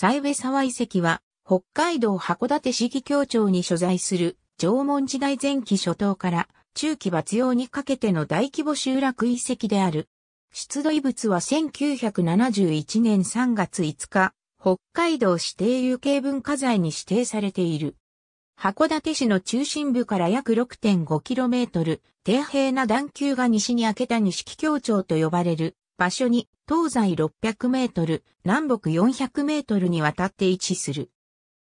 西部沢遺跡は、北海道函館市議協庁に所在する縄文時代前期初頭から中期末用にかけての大規模集落遺跡である。出土遺物は1971年3月5日、北海道指定有形文化財に指定されている。函館市の中心部から約 6.5km、底平な段丘が西に開けた西木協町と呼ばれる場所に東西600メートル、南北400メートルにわたって位置する。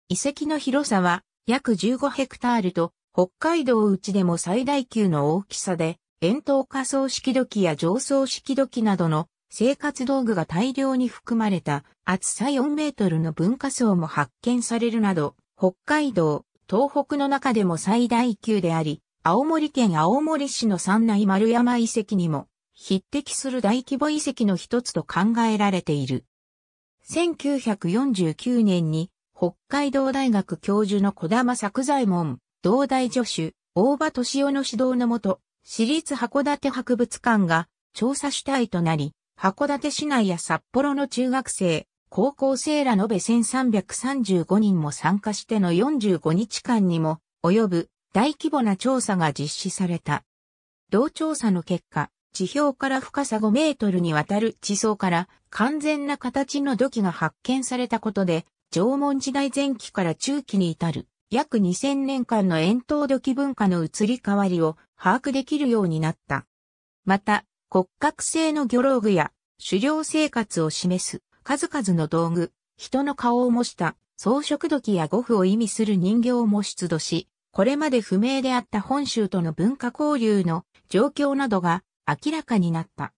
遺跡の広さは約15ヘクタールと、北海道内でも最大級の大きさで、円筒仮想式土器や上層式土器などの生活道具が大量に含まれた厚さ4メートルの文化層も発見されるなど、北海道、東北の中でも最大級であり、青森県青森市の三内丸山遺跡にも匹敵する大規模遺跡の一つと考えられている。1949年に北海道大学教授の小玉作左衛門、同大助手、大場敏夫の指導のもと、私立函館博物館が調査主体となり、函館市内や札幌の中学生、高校生ら延べ1335人も参加しての45日間にも及ぶ大規模な調査が実施された。同調査の結果、地表から深さ5メートルにわたる地層から完全な形の土器が発見されたことで、縄文時代前期から中期に至る約2000年間の円筒土器文化の移り変わりを把握できるようになった。また、骨格製の魚老具や狩猟生活を示す数々の道具、人の顔を模した装飾土器や語符を意味する人形も出土し、これまで不明であった本州との文化交流の状況などが明らかになった。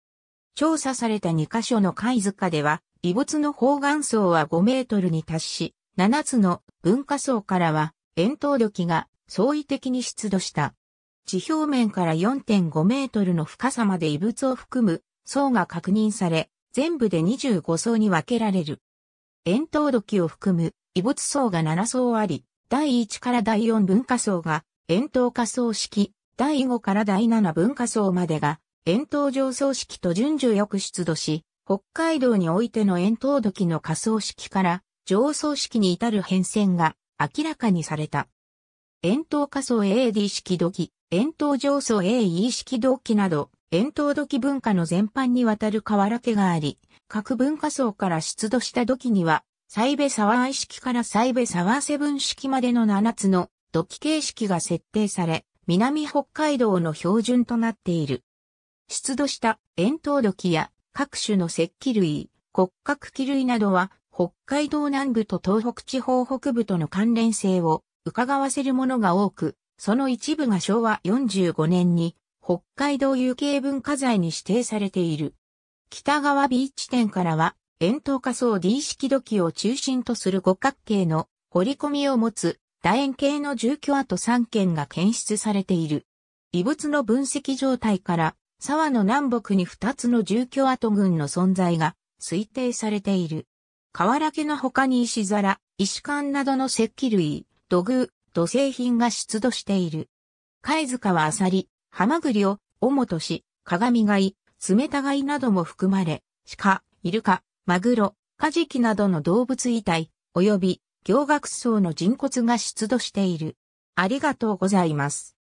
調査された2カ所の貝塚では、遺物の方眼層は5メートルに達し、7つの文化層からは、円筒土が相違的に出土した。地表面から4.5メートルの深さまで異物を含む層が確認され、全部で25層に分けられる。円筒土を含む異物層が7層あり、第1から第4文化層が円筒化層式、第5から第7文化層までが円筒上層式と順序よく出土し、北海道においての円筒土器の仮想式から上層式に至る変遷が明らかにされた。円筒仮想 AD 式土器、円筒上層 AE 式土器など、円筒土器文化の全般にわたる河原家があり、各文化層から出土した土器には、サイベサワー式からサイベサワーセブン式までの7つの土器形式が設定され、南北海道の標準となっている。出土した円筒土器や各種の石器類、骨格器類などは北海道南部と東北地方北部との関連性を伺わせるものが多く、その一部が昭和45年に北海道有形文化財に指定されている。北側 B 地点からは、円筒仮想 D 式土器を中心とする五角形の彫り込みを持つ楕円形の住居跡3件が検出されている。異物の分析状態から沢の南北に2つの住居跡群の存在が推定されている。河原家の他に石皿、石缶などの石器類、土偶、土製品が出土している。貝塚はアサリ、ハマグリを、オモトシ、鏡貝、冷た貝なども含まれ、鹿、イルカ、マグロ、カジキなどの動物遺体、及び、行学層の人骨が出土している。ありがとうございます。